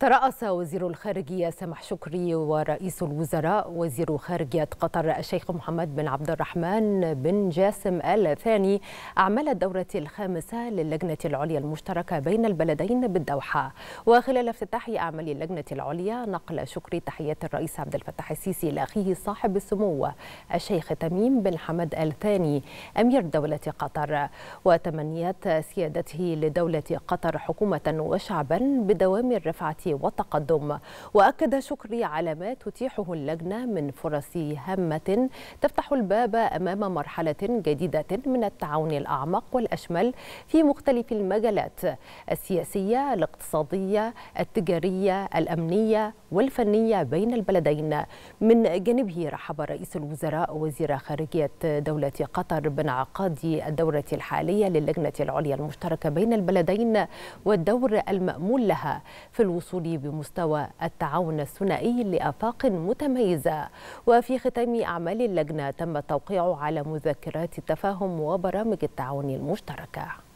ترأس وزير الخارجية سمح شكري ورئيس الوزراء وزير خارجية قطر الشيخ محمد بن عبد الرحمن بن جاسم آل ثاني أعمال الدورة الخامسة للجنة العليا المشتركة بين البلدين بالدوحة وخلال افتتاح أعمال اللجنة العليا نقل شكري تحيات الرئيس عبد الفتاح السيسي لأخيه صاحب السمو الشيخ تميم بن حمد آل ثاني أمير دولة قطر وتمنيات سيادته لدولة قطر حكومة وشعبا بدوام الرفعة والتقدم وأكد شكري على ما تتيحه اللجنة من فرص هامة تفتح الباب أمام مرحلة جديدة من التعاون الأعمق والأشمل في مختلف المجالات السياسية الاقتصادية التجارية الأمنية والفنية بين البلدين من جانبه رحب رئيس الوزراء وزير خارجية دولة قطر بانعقاد الدورة الحالية للجنة العليا المشتركة بين البلدين والدور المأمول لها في الوصول التعاون بمستوى التعاون الثنائي لآفاق متميزة وفي ختام أعمال اللجنة تم التوقيع على مذكرات التفاهم وبرامج التعاون المشتركة